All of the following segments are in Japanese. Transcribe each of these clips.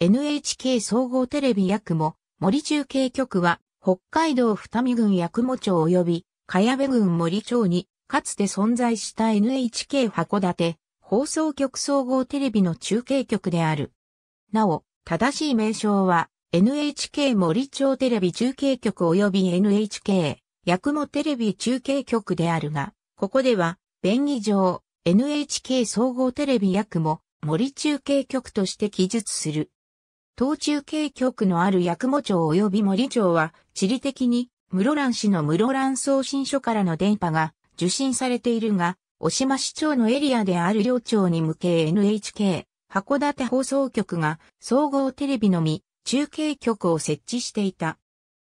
NHK 総合テレビ役も、森中継局は、北海道二見郡八雲町及び、茅部郡森町に、かつて存在した NHK 函館、放送局総合テレビの中継局である。なお、正しい名称は、NHK 森町テレビ中継局及び NHK、八雲テレビ中継局であるが、ここでは、便宜上、NHK 総合テレビ役も森中継局として記述する。東中継局のある八雲町及び森町は、地理的に、室蘭市の室蘭送信所からの電波が受信されているが、小島市長のエリアである両町に向け NHK、函館放送局が総合テレビのみ中継局を設置していた。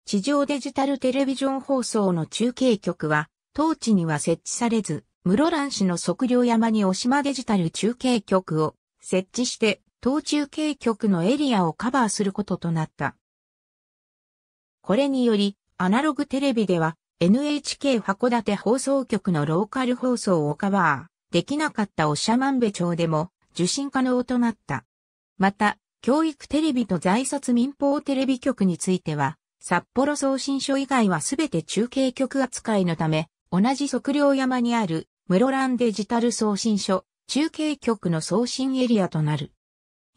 地上デジタルテレビジョン放送の中継局は、当地には設置されず、室蘭市の測量山に小島デジタル中継局を設置して東中継局のエリアをカバーすることとなった。これにより、アナログテレビでは NHK 函館放送局のローカル放送をカバーできなかったおしゃまんべ町でも受信可能となった。また、教育テレビと在札民放テレビ局については、札幌送信所以外はすべて中継局扱いのため、同じ測量山にある室蘭デジタル送信所、中継局の送信エリアとなる。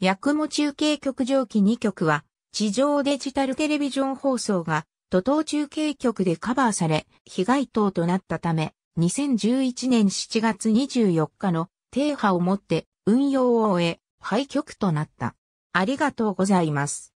ヤクモ中継局上記2局は、地上デジタルテレビジョン放送が、都道中継局でカバーされ、被害等となったため、2011年7月24日の停波をもって運用を終え、廃局となった。ありがとうございます。